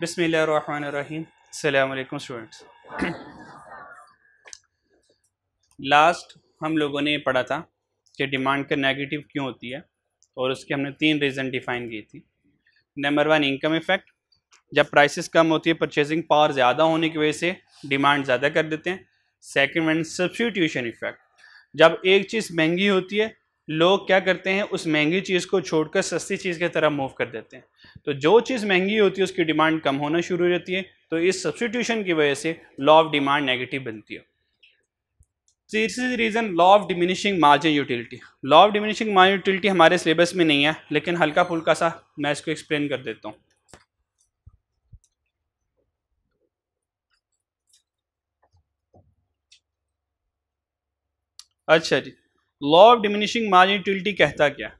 बिसमीम अलैक्म students last हम लोगों ने ये पढ़ा था कि डिमांड का नेगेटिव क्यों होती है और उसके हमने तीन रीज़न डिफाइन की थी नंबर वन इनकम इफेक्ट जब प्राइसेस कम होती है परचेजिंग पावर ज़्यादा होने की वजह से डिमांड ज़्यादा कर देते हैं सेकेंड वन सब्सिट्यूशन इफेक्ट जब एक चीज़ महंगी होती है लोग क्या करते हैं उस महंगी चीज़ को छोड़कर सस्ती चीज़ की तरफ मूव कर देते हैं तो जो चीज़ महंगी होती है उसकी डिमांड कम होना शुरू हो जाती है तो इस सब्सटीट्यूशन की वजह से लॉ ऑफ डिमांड नेगेटिव बनती है तीसरी reason law of diminishing marginal utility law of diminishing marginal utility हमारे सिलेबस में नहीं है लेकिन हल्का फुल्का सा मैं इसको एक्सप्लेन कर देता हूँ अच्छा जी law of diminishing marginal utility कहता क्या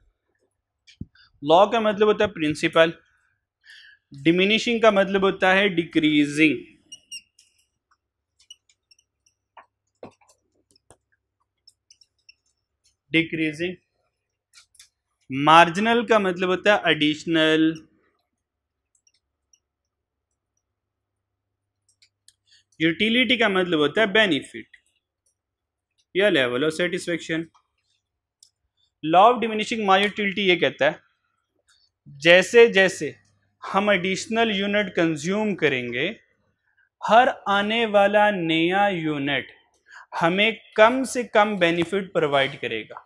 लॉ का मतलब होता है प्रिंसिपल डिमिनिशिंग का मतलब होता है डिक्रीजिंग डिक्रीजिंग मार्जिनल का मतलब होता है एडिशनल यूटिलिटी का मतलब होता है बेनिफिट या level of satisfaction law of diminishing marginal utility ये कहता है जैसे जैसे हम एडिशनल यूनिट कंज्यूम करेंगे हर आने वाला नया यूनिट हमें कम से कम बेनिफिट प्रोवाइड करेगा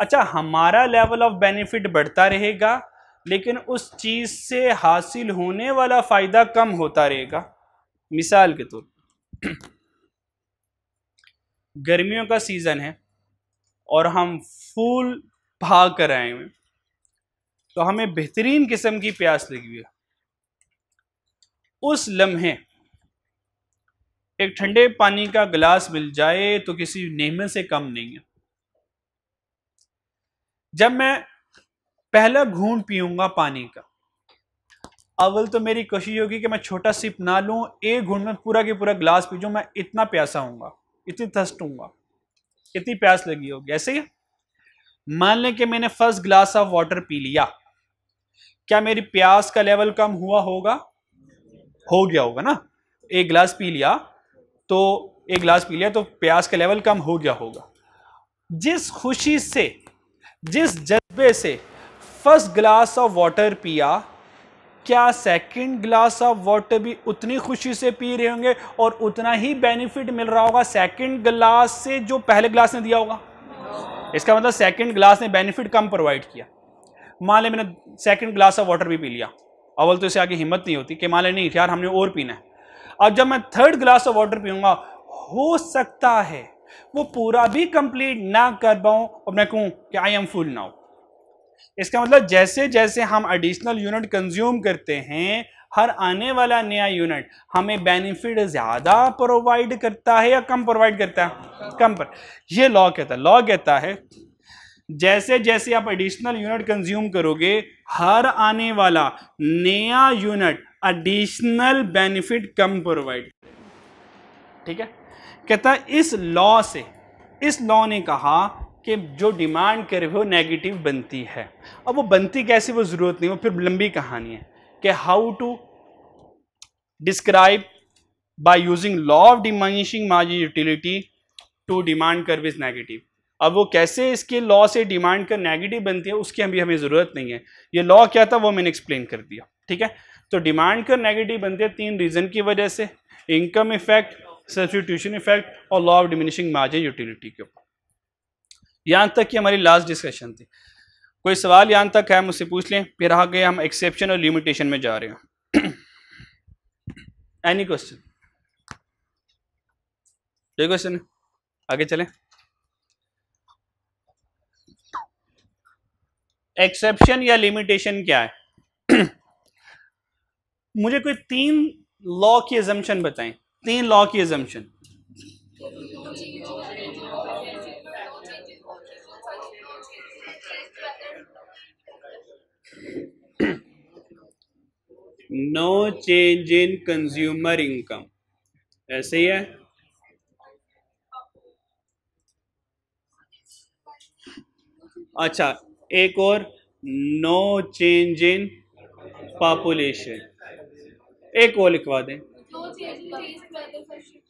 अच्छा हमारा लेवल ऑफ बेनिफिट बढ़ता रहेगा लेकिन उस चीज़ से हासिल होने वाला फ़ायदा कम होता रहेगा मिसाल के तौर गर्मियों का सीज़न है और हम फूल भाग कर आए हुए तो हमें बेहतरीन किस्म की प्यास लगी हुई है उस लम्हे एक ठंडे पानी का गिलास मिल जाए तो किसी नेमत से कम नहीं है जब मैं पहला घूंट पीऊंगा पानी का अव्वल तो मेरी कोशिश होगी कि मैं छोटा सिप ना लूं एक घूंट में पूरा के पूरा गिलास पी जाऊँ मैं इतना प्यासा हूंगा इतनी थस्ट हूंगा कितनी प्यास लगी होगी ऐसे ही मान लें कि मैंने फर्स्ट ग्लास ऑफ वाटर पी लिया क्या मेरी प्यास का लेवल कम हुआ होगा हो गया होगा ना एक गिलास पी लिया तो एक गिलास पी लिया तो प्यास का लेवल कम हो गया होगा जिस खुशी से जिस जज्बे से फर्स्ट ग्लास ऑफ वाटर पिया क्या सेकंड ग्लास ऑफ वाटर भी उतनी खुशी से पी रहे होंगे और उतना ही बेनिफिट मिल रहा होगा सेकंड ग्लास से जो पहले ग्लास ने दिया होगा इसका मतलब सेकंड ग्लास ने बेनिफिट कम प्रोवाइड किया मान लें मैंने सेकंड ग्लास ऑफ वाटर भी पी लिया अवल तो इसे आगे हिम्मत नहीं होती कि मान लें नहीं यार हमने और पीना है अब जब मैं थर्ड ग्लास ऑफ वाटर पीऊँगा हो सकता है वो पूरा भी कंप्लीट ना कर पाऊँ और मैं कहूँ कि आई एम फुल नाउ इसका मतलब जैसे जैसे हम एडिशनल यूनिट कंज्यूम करते हैं हर आने वाला नया यूनिट हमें बेनिफिट ज़्यादा प्रोवाइड करता है या कम प्रोवाइड करता है कम पर ये लॉ कहता है लॉ कहता है जैसे जैसे आप एडिशनल यूनिट कंज्यूम करोगे हर आने वाला नया यूनिट एडिशनल बेनिफिट कम प्रोवाइड ठीक है कहता है इस लॉ से इस लॉ ने कहा कि जो डिमांड रहे वो नेगेटिव बनती है अब वो बनती कैसे वो ज़रूरत नहीं वो फिर लंबी कहानी है कि how to describe by using law of diminishing marginal utility to demand curve is negative अब वो कैसे इसके लॉ से डिमांड कर नेगेटिव बनती है उसकी अभी हमें ज़रूरत नहीं है ये लॉ क्या था वो मैंने एक्सप्लेन कर दिया ठीक है तो डिमांड कर नेगेटिव बनते हैं तीन रीज़न की वजह से इनकम इफेक्ट सब्सटीट्यूशन इफेक्ट और law of diminishing marginal utility के ऊपर यहाँ तक की हमारी लास्ट डिस्कशन थी कोई सवाल यहाँ तक है मुझसे पूछ लें फिर आगे हम एक्सेप्शन और लिमिटेशन में जा रहे हैं एनी क्वेश्चन कोई क्वेश्चन आगे चलें एक्सेप्शन या लिमिटेशन क्या है मुझे कोई तीन लॉ की एजम्पन बताएं तीन लॉ की assumption no change in consumer income ऐसे ही है अच्छा एक और नो चेंज इन पॉपुलेशन एक और लिखवा दें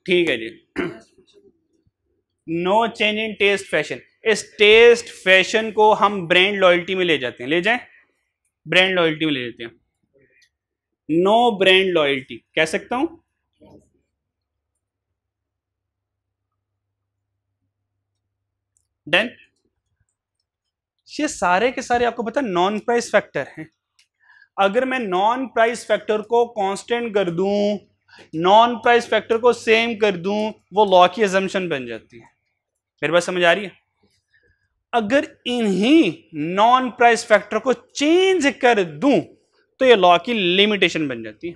ठीक है जी no change in taste fashion इस टेस्ट फैशन को हम ब्रांड लॉयल्टी में ले जाते हैं ले जाएं ब्रांड लॉयल्टी में ले लेते हैं नो ब्रांड लॉयल्टी कह सकता हूं डन ये सारे के सारे आपको पता नॉन प्राइस फैक्टर हैं अगर मैं नॉन प्राइस फैक्टर को कांस्टेंट कर दूं नॉन प्राइस फैक्टर को सेम कर दूं वो लॉ की एजम्पन बन जाती है मेरे पास समझ आ रही है अगर इन्हीं नॉन प्राइस फैक्टर को चेंज कर दूं तो ये लॉ की लिमिटेशन बन जाती है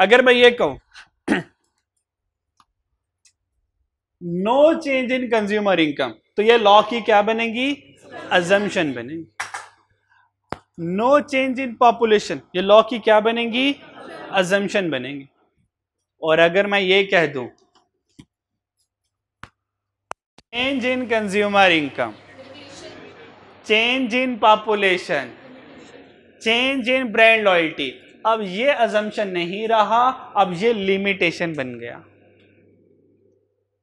अगर मैं ये कहूं no change in consumer income तो ये लॉ की क्या बनेगी अजम्पन बनेगी नो चेंज इन पॉपुलेशन ये लॉ की क्या बनेगी अजम्पन बनेगी और अगर मैं ये कह दूं change in consumer income change in population change in brand loyalty अब ये अजम्पन नहीं रहा अब ये लिमिटेशन बन गया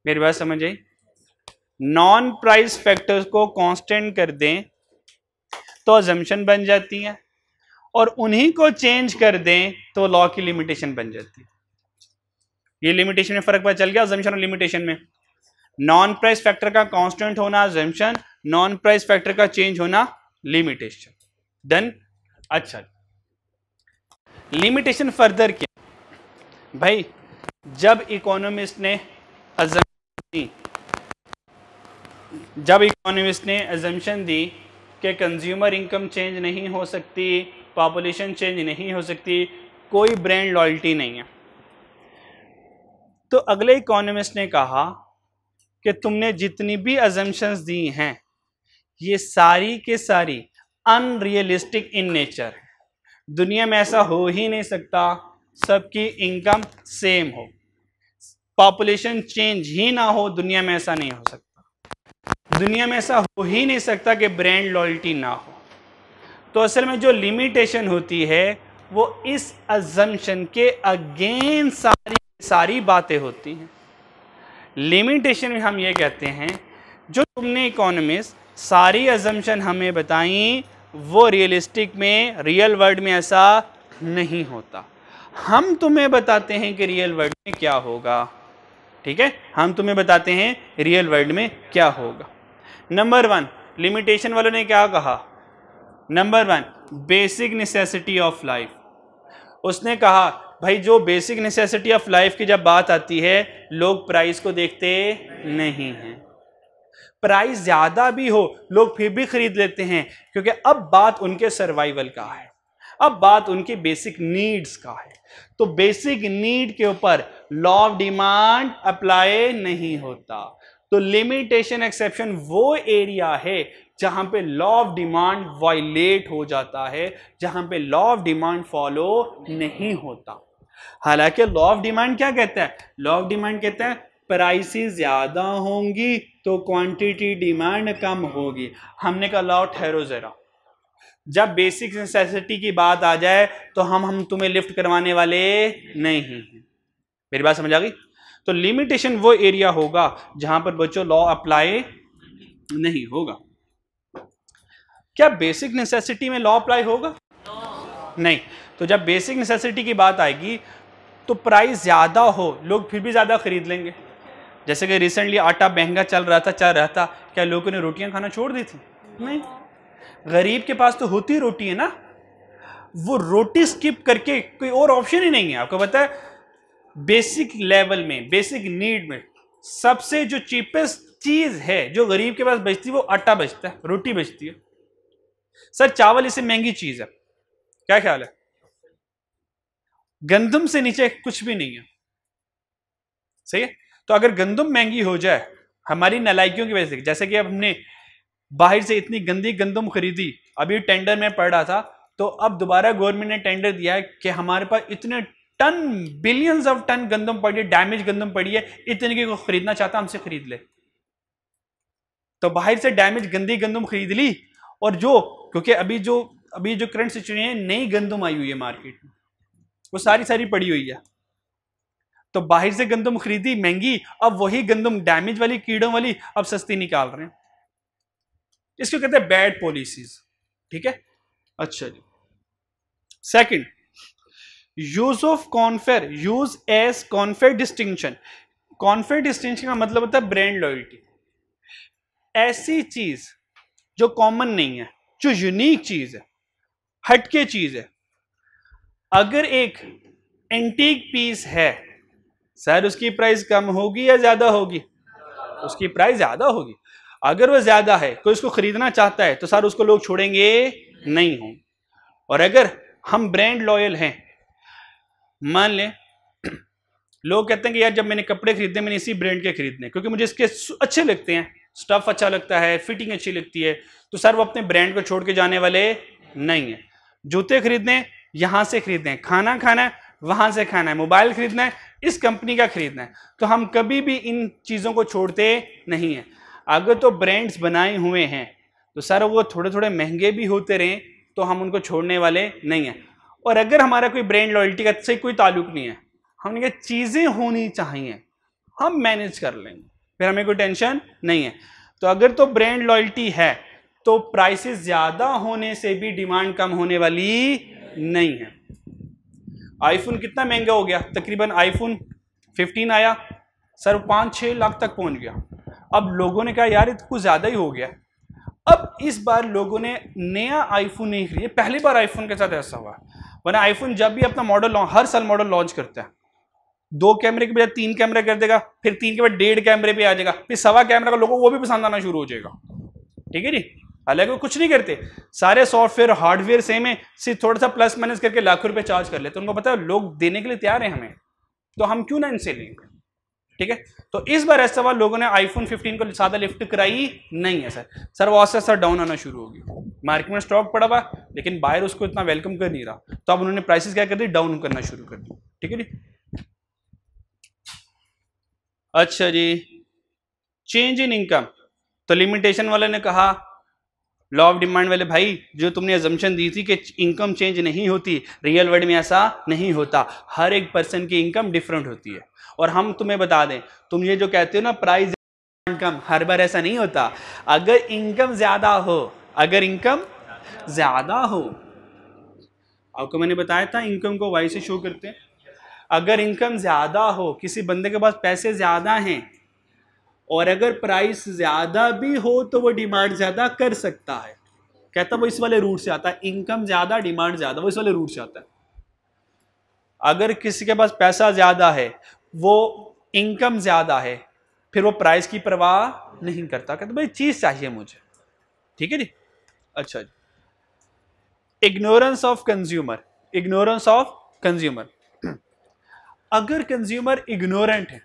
मेरी बात समझ आई नॉन प्राइस फैक्टर्स को कांस्टेंट कर दें तो अजम्पन बन जाती है और उन्हीं को चेंज कर दें तो लॉ की लिमिटेशन बन जाती है ये लिमिटेशन में फर्क पता चल गया अजम्पन और लिमिटेशन में नॉन प्राइस फैक्टर का कांस्टेंट होना जम्पन नॉन प्राइस फैक्टर का चेंज होना लिमिटेशन देन अच्छा लिमिटेशन फर्दर क्या भाई जब इकोनॉमिस्ट ने दी जब इकोनॉमिस्ट ने एजम्पन दी कि कंज्यूमर इनकम चेंज नहीं हो सकती पॉपुलेशन चेंज नहीं हो सकती कोई ब्रांड लॉयल्टी नहीं है तो अगले इकोनॉमिस्ट ने कहा कि तुमने जितनी भी एजम्पन्स दी हैं ये सारी के सारी अनरियलिस्टिक इन नेचर दुनिया में ऐसा हो ही नहीं सकता सबकी इनकम सेम हो पॉपुलेशन चेंज ही ना हो दुनिया में ऐसा नहीं हो सकता दुनिया में ऐसा हो ही नहीं सकता कि ब्रांड लॉयल्टी ना हो तो असल में जो लिमिटेशन होती है वो इस अजम्पन के अगेन सारी सारी बातें होती हैं लिमिटेशन में हम ये कहते हैं जो तुमने इकोनॉमिक्स सारी एजम्पन हमें बताई वो रियलिस्टिक में रियल वर्ल्ड में ऐसा नहीं होता हम तुम्हें बताते हैं कि रियल वर्ल्ड में क्या होगा ठीक है हम तुम्हें बताते हैं रियल वर्ल्ड में क्या होगा नंबर वन लिमिटेशन वालों ने क्या कहा number one basic necessity of life उसने कहा भाई जो बेसिक नेसेसिटी ऑफ लाइफ की जब बात आती है लोग प्राइस को देखते नहीं हैं प्राइस ज़्यादा भी हो लोग फिर भी खरीद लेते हैं क्योंकि अब बात उनके सर्वाइवल का है अब बात उनकी बेसिक नीड्स का है तो बेसिक नीड के ऊपर लॉ ऑफ डिमांड अप्लाई नहीं होता तो लिमिटेशन एक्सेप्शन वो एरिया है जहां पे लॉ ऑफ डिमांड वायलेट हो जाता है जहां पे लॉ ऑफ डिमांड फॉलो नहीं होता हालांकि लॉ ऑफ डिमांड क्या कहता है लॉ ऑफ डिमांड कहता है प्राइसेस ज़्यादा होंगी तो क्वांटिटी डिमांड कम होगी हमने कहा लॉ ठहरो ज़रा जब बेसिक नेसेसिटी की बात आ जाए तो हम हम तुम्हें लिफ्ट करवाने वाले नहीं हैं मेरी बात समझ आ गई तो लिमिटेशन वो एरिया होगा जहां पर बच्चों लॉ अप्लाई नहीं होगा क्या बेसिक नेसेसिटी में लॉ अप्लाई होगा नहीं तो जब बेसिक नेसेसिटी की बात आएगी तो प्राइस ज़्यादा हो लोग फिर भी ज़्यादा ख़रीद लेंगे जैसे कि रिसेंटली आटा महंगा चल रहा था चल रहा था क्या लोगों ने रोटियां खाना छोड़ दी थी नहीं गरीब के पास तो होती रोटी है ना वो रोटी स्किप करके कोई और ऑप्शन ही नहीं है आपको पता है बेसिक लेवल में बेसिक नीड में सबसे जो चीपेस्ट चीज़ है जो गरीब के पास बचती है वो आटा बचता है रोटी बचती है सर चावल इससे महंगी चीज़ है क्या ख्याल है गंदम से नीचे कुछ भी नहीं है सही है तो अगर गंदम महंगी हो जाए हमारी नलायकियों की वजह से जैसे कि अब हमने बाहर से इतनी गंदी गंदम खरीदी अभी टेंडर में पड़ रहा था तो अब दोबारा गवर्नमेंट ने टेंडर दिया है कि हमारे पास इतने टन बिलियंस ऑफ टन गंदम पड़ी है डैमेज गंदम पड़ी है इतने की को खरीदना चाहता हमसे खरीद ले तो बाहर से डैमेज गंदी गंदम खरीद ली और जो क्योंकि अभी जो अभी जो करंट सिचुएशन है नई गंदम आई हुई है मार्केट में वो सारी सारी पड़ी हुई है तो बाहर से गंदम खरीदी महंगी अब वही गंदम डैमेज वाली कीड़ों वाली अब सस्ती निकाल रहे हैं इसको कहते हैं बैड पॉलिसीज ठीक है अच्छा जी second use of conferred use as conferred distinction conferred distinction का मतलब होता है ब्रांड लॉयल्टी ऐसी चीज जो कॉमन नहीं है जो यूनिक चीज है हटके चीज है अगर एक एंटीक पीस है सर उसकी प्राइस कम होगी या ज़्यादा होगी उसकी प्राइस ज़्यादा होगी अगर वह ज़्यादा है कोई उसको ख़रीदना चाहता है तो सर उसको लोग छोड़ेंगे नहीं हो और अगर हम ब्रांड लॉयल हैं मान लें लोग कहते हैं कि यार जब मैंने कपड़े खरीदने मैंने इसी ब्रांड के खरीदने क्योंकि मुझे इसके अच्छे लगते हैं स्टफ़ अच्छा लगता है फिटिंग अच्छी लगती है तो सर वो अपने ब्रांड को छोड़ के जाने वाले नहीं है जूते खरीदने यहाँ से खरीदना है खाना खाना है वहाँ से खाना है मोबाइल खरीदना है इस कंपनी का खरीदना है तो हम कभी भी इन चीज़ों को छोड़ते नहीं हैं अगर तो ब्रांड्स बनाए हुए हैं तो सर वो थोड़े थोड़े महंगे भी होते रहें तो हम उनको छोड़ने वाले नहीं हैं और अगर हमारा कोई ब्रांड लॉयल्टी का से कोई ताल्लुक नहीं है हमने कहा चीज़ें होनी चाहिए हम मैनेज कर लेंगे फिर हमें कोई टेंशन नहीं है तो अगर तो ब्रांड लॉयल्टी है तो प्राइसेस ज़्यादा होने से भी डिमांड कम होने वाली नहीं है आईफोन कितना महंगा हो गया तकरीबन आईफोन 15 आया सर पाँच छः लाख तक पहुंच गया अब लोगों ने कहा यार ये तो कुछ ज़्यादा ही हो गया अब इस बार लोगों ने नया आईफोन नहीं खरीदा पहली बार आईफोन के साथ ऐसा हुआ वरना आईफोन जब भी अपना मॉडल हर साल मॉडल लॉन्च करता है दो कैमरे के बजाय तीन कैमरे कर देगा फिर तीन के बाद डेढ़ कैमरे पे आ जाएगा फिर सवा कैमरा का लोगों को वो भी पसंद आना शुरू हो जाएगा ठीक है जी हालांकि वो कुछ नहीं करते सारे सॉफ्टवेयर हार्डवेयर सेम है सिर्फ थोड़ा सा प्लस माइनस करके लाखों रुपए चार्ज कर लेते तो उनको पता है लोग देने के लिए तैयार हैं हमें तो हम क्यों ना इनसे लें ठीक है तो इस बार ऐसा सवाल लोगों ने आईफोन 15 को ज़्यादा लिफ्ट कराई नहीं है सर सर वो आस्ते आस्ते डाउन आना शुरू होगी मार्केट में स्टॉक पड़ा हुआ लेकिन बायर उसको इतना वेलकम कर नहीं रहा तो अब उन्होंने प्राइसेस क्या कर दी डाउन करना शुरू कर दी ठीक है जी अच्छा जी चेंज इन इनकम तो लिमिटेशन वाले ने कहा लॉ ऑफ डिमांड वाले भाई जो तुमने एजम्पन दी थी कि इनकम चेंज नहीं होती रियल वर्ल्ड में ऐसा नहीं होता हर एक पर्सन की इनकम डिफरेंट होती है और हम तुम्हें बता दें तुम ये जो कहते हो ना प्राइस इनकम हर बार ऐसा नहीं होता अगर इनकम ज़्यादा हो अगर इनकम ज़्यादा हो आपको मैंने बताया था इनकम को वाई से शो करते हैं अगर इनकम ज़्यादा हो किसी बंदे के पास पैसे ज़्यादा हैं और अगर प्राइस ज़्यादा भी हो तो वो डिमांड ज़्यादा कर सकता है कहता वो इस वाले रूट से आता है इनकम ज़्यादा डिमांड ज़्यादा वो इस वाले रूट से आता है अगर किसी के पास पैसा ज़्यादा है वो इनकम ज़्यादा है फिर वो प्राइस की परवाह नहीं करता कहता भाई चीज़ चाहिए मुझे ठीक है जी अच्छा जी ignorance of consumer ignorance of consumer अगर कंज्यूमर इग्नोरेंट है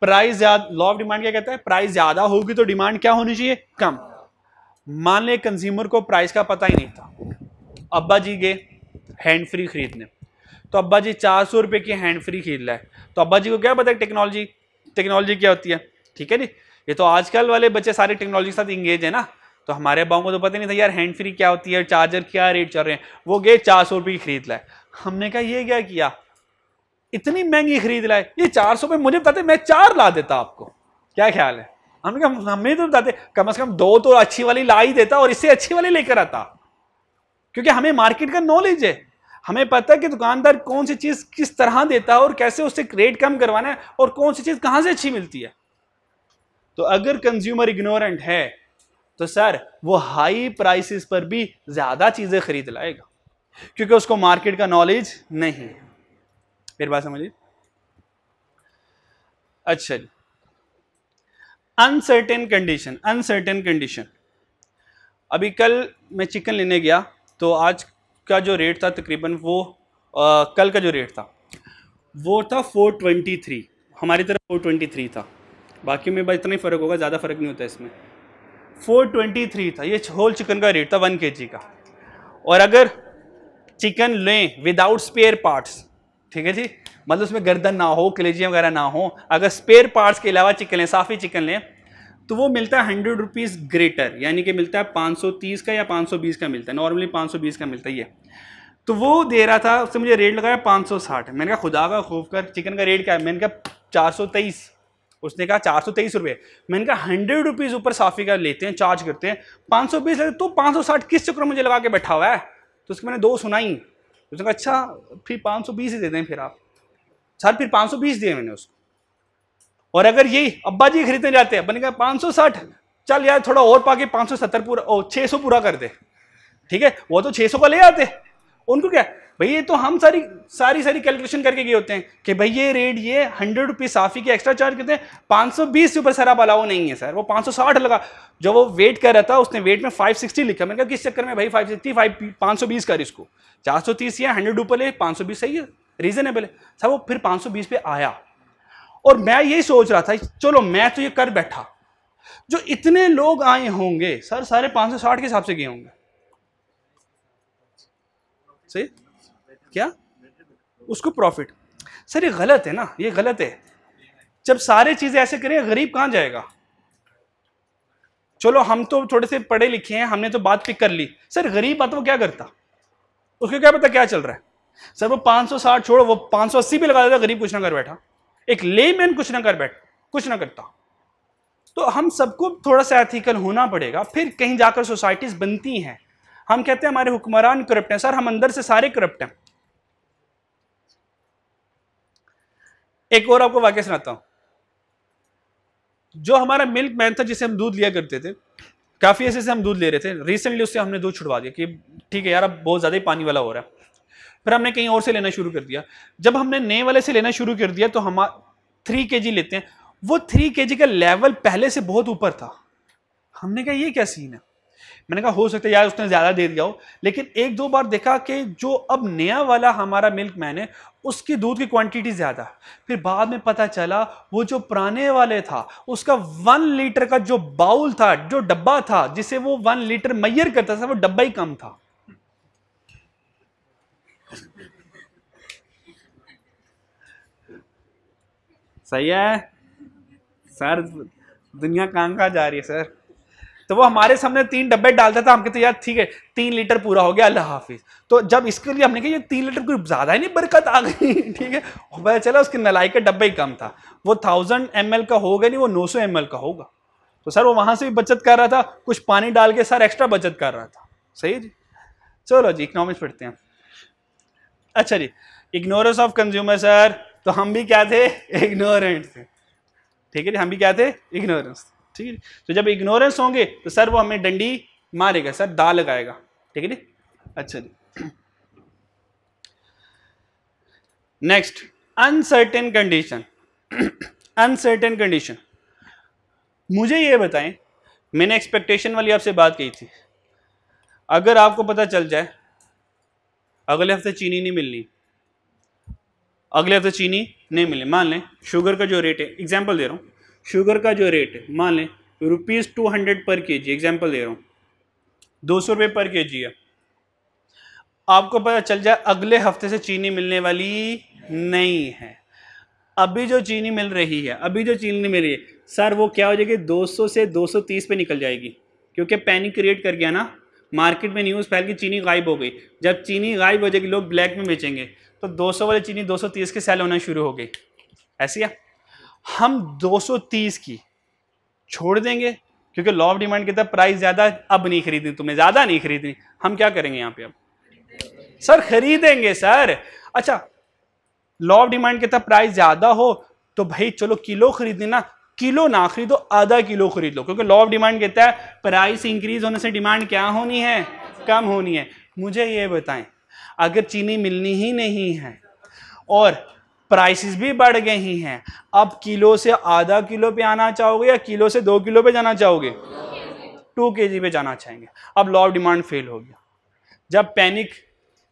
प्राइस ज्यादा लॉ ऑफ डिमांड क्या कहता है प्राइस ज्यादा होगी तो डिमांड क्या होनी चाहिए कम मान ले कंज्यूमर को प्राइस का पता ही नहीं था अब्बा जी गए हैंड फ्री खरीदने तो अब्बा जी चार सौ रुपये की हैंड फ्री खरीद लाए तो अब्बा जी को क्या पता है टेक्नोलॉजी टेक्नोलॉजी क्या होती है ठीक है जी ये तो आजकल वाले बच्चे सारे टेक्नोलॉजी के साथ इंगेज है ना तो हमारे अब्बाओं को तो पता नहीं था यार हैंड फ्री क्या होती है चार्जर क्या रेट चल रहे हैं वो गए चार सौ रुपये की खरीद लाए हमने कहा ये क्या किया इतनी महंगी खरीद लाए ये चार सौ में मुझे बताते मैं चार ला देता आपको क्या ख्याल है हमने कहा हमें तो बताते कम से कम दो तो अच्छी वाली ला ही देता और इससे अच्छी वाली लेकर आता क्योंकि हमें मार्केट का नॉलेज है हमें पता है कि दुकानदार कौन सी चीज़ किस तरह देता है और कैसे उससे रेट कम करवाना है और कौन सी चीज़ कहाँ से अच्छी मिलती है तो अगर कंज्यूमर इग्नोरेंट है तो सर वो हाई प्राइसेस पर भी ज़्यादा चीज़ें खरीद लाएगा क्योंकि उसको मार्केट का नॉलेज नहीं है फिर बात समझिए अच्छा जी अनसर्टेन कंडीशन अनसर्टेन कंडीशन अभी कल मैं चिकन लेने गया तो आज का जो रेट था तकरीबन वो आ, कल का जो रेट था वो था 423 हमारी तरफ 423 था बाकी में बस इतना ही फ़र्क होगा ज़्यादा फ़र्क नहीं होता इसमें 423 था ये होल चिकन का रेट था वन के का और अगर चिकन लें विदाउट स्पेयर पार्ट्स ठीक है जी मतलब उसमें गर्दन ना हो कलेजिया वगैरह ना हो अगर स्पेयर पार्ट्स के अलावा चिकन लें साफ़ी चिकन लें तो वो मिलता है हंड्रेड रुपीज़ ग्रेटर यानी कि मिलता है पाँच सौ तीस का या पाँच सौ बीस का मिलता है नॉर्मली पाँच सौ बीस का मिलता ही है तो वो दे रहा था उससे मुझे रेट लगाया पाँच सौ साठ मैंने कहा खुदा का खूब कर चिकन का रेट क्या है मैंने कहा चार सौ तेईस उसने कहा चार सौ तेईस रुपये मैंने कहा हंड्रेड रुपीज़ ऊपर साफ़ी का लेते हैं चार्ज करते हैं पाँच सौ बीस तो पाँच सौ साठ किस चक्कर मुझे लगा के बैठा हुआ है तो उसके मैंने दो सुनाई तो उसने कहा अच्छा फिर पाँच सौ बीस ही दे दें फिर आप सर फिर पाँच सौ बीस दिए मैंने उसको और अगर यही अब्बा जी खरीदने जाते हैं बने कहा पाँच सौ साठ चल यार थोड़ा और पाके पाँच सौ सत्तर पूरा ओ छः सौ पूरा कर दे ठीक है वो तो छः सौ का ले आते उनको क्या भाई ये तो हम सारी सारी सारी कैलकुलेशन करके गए होते हैं कि भाई ये रेट ये हंड्रेड रुपीज़ साफ़ी के एक्स्ट्रा चार्ज कितने हैं पाँच सौ बीस ऊपर सर आप अलाउ नहीं है सर वो पाँच सौ साठ लगा जो वो वेट कर रहा था उसने वेट में फाइव सिक्सटी लिखा मैंने कहा किस चक्कर में भाई फाइव सिक्सटी फाइव पाँच सौ बीस कर इसको चार सौ तीस या हंड्रेड ऊपर ले पाँच सौ बीस सही है रीज़नेबल है सर वो फिर पाँच सौ बीस पे आया और मैं यही सोच रहा था चलो मैं तो ये कर बैठा जो इतने लोग आए होंगे सर सारे पाँच सौ साठ के हिसाब से गए होंगे सही क्या उसको प्रॉफिट सर ये गलत है ना ये गलत है जब सारे चीज़ें ऐसे करें गरीब कहां जाएगा चलो हम तो थोड़े से पढ़े लिखे हैं हमने तो बात पिक कर ली सर गरीब आता वो क्या करता उसको क्या पता क्या चल रहा है सर वो 560 छोड़ो वो 580 भी लगा देता गरीब कुछ ना कर बैठा एक ले मैन कुछ ना कर बैठ कुछ ना करता तो हम सबको थोड़ा सा एथिकल होना पड़ेगा फिर कहीं जाकर सोसाइटीज़ बनती हैं हम कहते हैं हमारे हुक्मरान करप्ट हैं सर हम अंदर से सारे करप्ट हैं एक और आपको वाक्य सुनाता हूं जो हमारा मिल्क मैन था जिसे हम दूध लिया करते थे काफ़ी ऐसे से हम दूध ले रहे थे रिसेंटली उससे हमने दूध छुड़वा दिया कि ठीक है यार अब बहुत ज़्यादा ही पानी वाला हो रहा है फिर हमने कहीं और से लेना शुरू कर दिया जब हमने नए वाले से लेना शुरू कर दिया तो हम थ्री के लेते हैं वो थ्री के का लेवल पहले से बहुत ऊपर था हमने कहा ये क्या सीन है मैंने कहा हो सकता है यार उसने ज़्यादा दे दिया हो लेकिन एक दो बार देखा कि जो अब नया वाला हमारा मिल्क मैन है उसकी दूध की क्वांटिटी ज़्यादा फिर बाद में पता चला वो जो पुराने वाले था उसका वन लीटर का जो बाउल था जो डब्बा था जिसे वो वन लीटर मैयर करता था वो डब्बा ही कम था सही है सर दुनिया कहाँ कहाँ जा रही है सर तो वो हमारे सामने तीन डब्बे डालता था हम कहते तो यार ठीक है तीन लीटर पूरा हो गया अल्लाह हाफिज तो जब इसके लिए हमने कहा ये तीन लीटर कुछ ज़्यादा ही नहीं बरकत आ गई ठीक है और पता चला उसके नलाई का डब्बा ही कम था वो थाउजेंड एम का होगा नहीं वो नौ सौ का होगा तो सर वो वहाँ से भी बचत कर रहा था कुछ पानी डाल के सर एक्स्ट्रा बचत कर रहा था सही जी चलो जी इकनॉमिक्स पढ़ते हैं अच्छा जी इग्नोरेंस ऑफ कंज्यूमर सर तो हम भी क्या थे इग्नोरेंट थे ठीक है जी हम भी क्या थे इग्नोरेंस थे ठीक है तो जब इग्नोरेंस होंगे तो सर वो हमें डंडी मारेगा सर दा लगाएगा ठीक है जी अच्छा जी next uncertain condition uncertain condition मुझे ये बताएं मैंने एक्सपेक्टेशन वाली आपसे बात की थी अगर आपको पता चल जाए अगले हफ्ते चीनी नहीं मिलनी अगले हफ्ते चीनी नहीं मिलनी मान लें शुगर का जो रेट है एग्जाम्पल दे रहा हूँ शुगर का जो रेट है मान लें रुपीज़ टू हंड्रेड पर के जी एग्जाम्पल दे रहा हूँ दो सौ रुपये पर के जी है आपको पता चल जाए अगले हफ्ते से चीनी मिलने वाली नहीं है अभी जो चीनी मिल रही है अभी जो चीनी मिल रही है सर वो क्या हो जाएगी 200 से 230 पे निकल जाएगी क्योंकि पैनिक क्रिएट कर गया ना मार्केट में न्यूज़ फैल गई चीनी गायब हो गई जब चीनी गायब हो जाएगी लोग ब्लैक में बेचेंगे तो 200 वाली चीनी 230 के सेल होना शुरू हो गई ऐसी है हम 230 की छोड़ देंगे क्योंकि लॉ ऑफ डिमांड कहता है प्राइस ज्यादा अब नहीं खरीदनी तुम्हें ज्यादा नहीं खरीदनी हम क्या करेंगे यहां पे अब सर खरीदेंगे सर अच्छा लॉ ऑफ डिमांड कहता प्राइस ज्यादा हो तो भाई चलो किलो खरीदने ना किलो ना खरीदो आधा किलो खरीद लो क्योंकि लॉ ऑफ डिमांड कहता है प्राइस इंक्रीज होने से डिमांड क्या होनी है कम होनी है मुझे ये बताएं अगर चीनी मिलनी ही नहीं है और प्राइसेस भी बढ़ गई हैं अब किलो से आधा किलो पे आना चाहोगे या किलो से दो किलो पे जाना चाहोगे टू के जी पे जाना चाहेंगे अब लॉ ऑफ डिमांड फेल हो गया जब पैनिक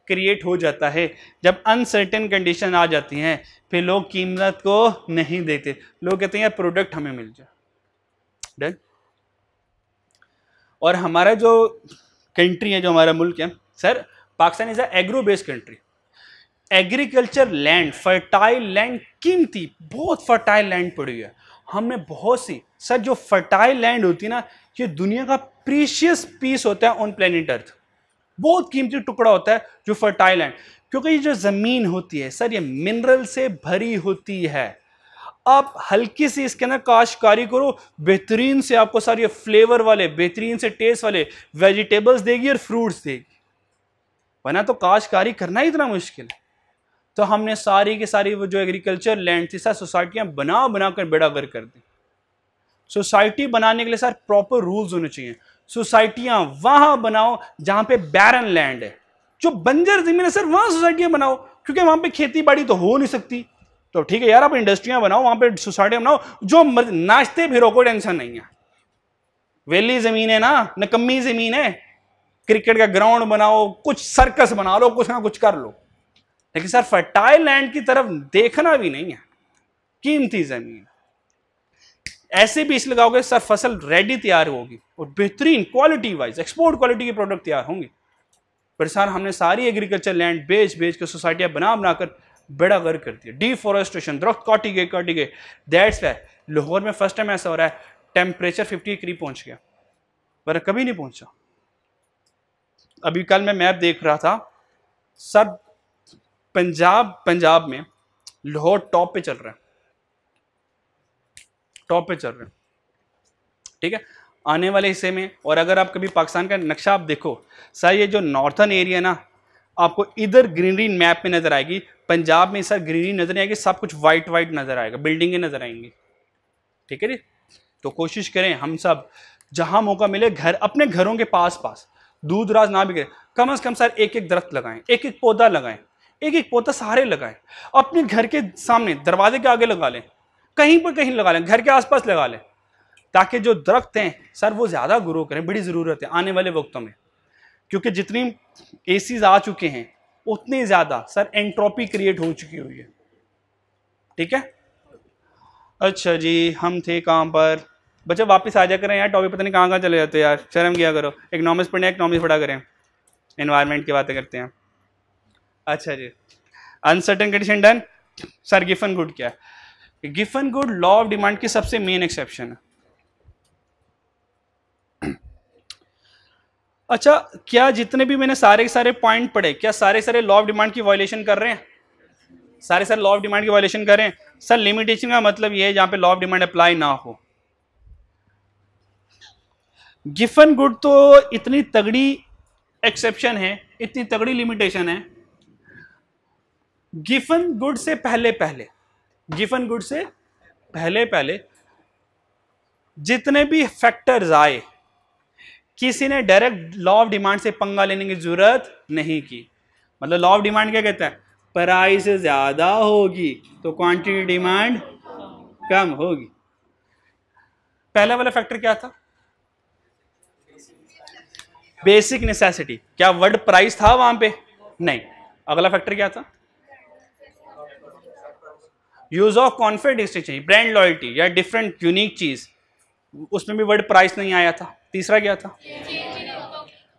क्रिएट हो जाता है जब अनसर्टेन कंडीशन आ जाती हैं फिर लोग कीमत को नहीं देते लोग कहते हैं यार प्रोडक्ट हमें मिल जाए डन और हमारा जो कंट्री है जो हमारा मुल्क है sir Pakistan is a agro based country agriculture land fertile land कीमती बहुत फर्टाइल लैंड पड़ी है हमने बहुत सी सर जो फर्टाइल लैंड होती है ना ये दुनिया का प्रीशियस पीस होता है ऑन प्लेनेट अर्थ बहुत कीमती टुकड़ा होता है जो फर्टाइल लैंड क्योंकि ये जो ज़मीन होती है सर ये मिनरल से भरी होती है आप हल्की सी इसके अंदर काश्तकारी करो बेहतरीन से आपको सर ये फ्लेवर वाले बेहतरीन से टेस्ट वाले वेजिटेबल्स देगी और फ्रूट्स देगी वरना तो काश्तकारी करना ही इतना मुश्किल है तो हमने सारी की सारी वो जो एग्रीकल्चर लैंड थी सर सोसाइटियाँ बना बना कर बेड़ा गर कर दी सोसाइटी बनाने के लिए सर प्रॉपर रूल्स होने चाहिए सोसाइटियाँ वहाँ बनाओ जहाँ पे बैरन लैंड है जो बंजर जमीन है सर वहाँ सोसाइटियाँ बनाओ क्योंकि वहाँ पे खेती बाड़ी तो हो नहीं सकती तो ठीक है यार आप इंडस्ट्रियाँ बनाओ वहाँ पे सोसाइटियाँ बनाओ जो नाचते फिरो कोई टेंशन नहीं है वेली ज़मीन है ना नकम्मी ज़मीन है क्रिकेट का ग्राउंड बनाओ कुछ सर्कस बना लो कुछ ना कुछ कर लो लेकिन सर फर्टाइल लैंड की तरफ देखना भी नहीं है कीमती ज़मीन ऐसे भी इस लगाओगे सर फसल रेडी तैयार होगी और बेहतरीन क्वालिटी वाइज एक्सपोर्ट क्वालिटी के प्रोडक्ट तैयार होंगे पर सर हमने सारी एग्रीकल्चर लैंड बेच बेच कर सोसाइटियाँ बना बनाकर बेड़ा गर्क कर दिया डिफोरेस्टेशन दरख्त काटी गए काटी गए दैट्स वे लाहौर में फर्स्ट टाइम ऐसा हो रहा है टेम्परेचर फिफ्टी के करीब पहुंच गया पर कभी नहीं पहुंचा अभी कल मैं मैप देख रहा था सर पंजाब पंजाब में लाहौर टॉप पे चल रहा है टॉप पे चल रहे हैं ठीक है आने वाले हिस्से में और अगर आप कभी पाकिस्तान का नक्शा आप देखो सर ये जो नॉर्थन एरिया ना आपको इधर ग्रीनरी मैप में नज़र आएगी पंजाब में सर ग्रीनरी नज़र नहीं आएगी सब कुछ वाइट वाइट नज़र आएगा बिल्डिंगें नज़र आएंगी ठीक है जी तो कोशिश करें हम सब जहाँ मौका मिले घर अपने घरों के पास पास दूर दराज ना भी करें कम अज़ कम सर एक एक दरख्त लगाएं एक एक पौधा लगाएं एक एक पौधा सहारे लगाएं अपने घर के सामने दरवाजे के आगे लगा लें कहीं पर कहीं लगा लें घर के आसपास लगा लें ताकि जो दरख्त हैं सर वो ज़्यादा ग्रो करें बड़ी ज़रूरत है आने वाले वक्तों में क्योंकि जितनी ए आ चुके हैं उतनी ज़्यादा सर एंट्रोपी क्रिएट हो चुकी हुई है ठीक है अच्छा जी हम थे कहाँ पर बच्चा वापस आ जा करें यार टॉपिक पता नहीं कहाँ कहाँ चले जाते यार शर्म किया करो इकनॉमिक्स पढ़ें इकनॉमिक्स पढ़ा करें इन्वायरमेंट की बातें करते हैं अच्छा जी uncertain condition done sir Giffen good क्या है Giffen good law of demand की सबसे मेन एक्सेप्शन है अच्छा क्या जितने भी मैंने सारे के सारे पॉइंट पढ़े क्या सारे सारे लॉ ऑफ डिमांड की वायलेशन कर रहे हैं सारे सारे लॉ ऑफ डिमांड की वायलेशन कर रहे हैं सर लिमिटेशन का मतलब ये है जहाँ पे लॉ ऑफ डिमांड अप्लाई ना हो गिफन गुड तो इतनी तगड़ी एक्सेप्शन है इतनी तगड़ी लिमिटेशन है गिफन गुड से पहले पहले गिफन गुड से पहले पहले जितने भी फैक्टर्स आए किसी ने डायरेक्ट लॉ ऑफ डिमांड से पंगा लेने की जरूरत नहीं की मतलब लॉ ऑफ डिमांड क्या कहता है प्राइस ज़्यादा होगी तो क्वांटिटी डिमांड कम होगी पहला वाला फैक्टर क्या था बेसिक नेसेसिटी क्या वर्ड प्राइस था वहां पे नहीं अगला फैक्टर क्या था यूज ऑफ कॉन्फिडेंट चाहिए ब्रांड लॉयल्टी या डिफरेंट यूनिक चीज उसमें भी वर्ड प्राइस नहीं आया था तीसरा क्या था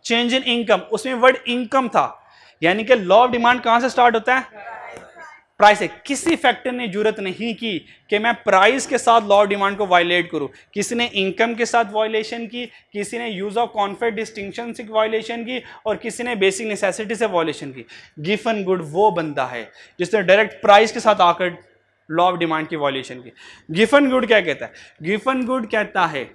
चेंज इन इनकम उसमें वर्ड इनकम था यानी कि लॉ ऑफ डिमांड कहां से स्टार्ट होता है प्राइस है किसी फैक्टर ने जरूरत नहीं की कि मैं प्राइस के साथ लॉ ऑफ डिमांड को वायलेट करूं किसी ने इनकम के साथ वायलेशन की किसी ने यूज ऑफ कॉन्फेड डिस्टिंक्शन से वायलेशन की और किसी ने बेसिक नेसेसिटी से वायलेशन की गिफन गुड वो बंदा है जिसने डायरेक्ट प्राइस के साथ आकर लॉ ऑफ डिमांड की वॉल्यूशन की गिफन गुड क्या कहता है गिफन गुड कहता है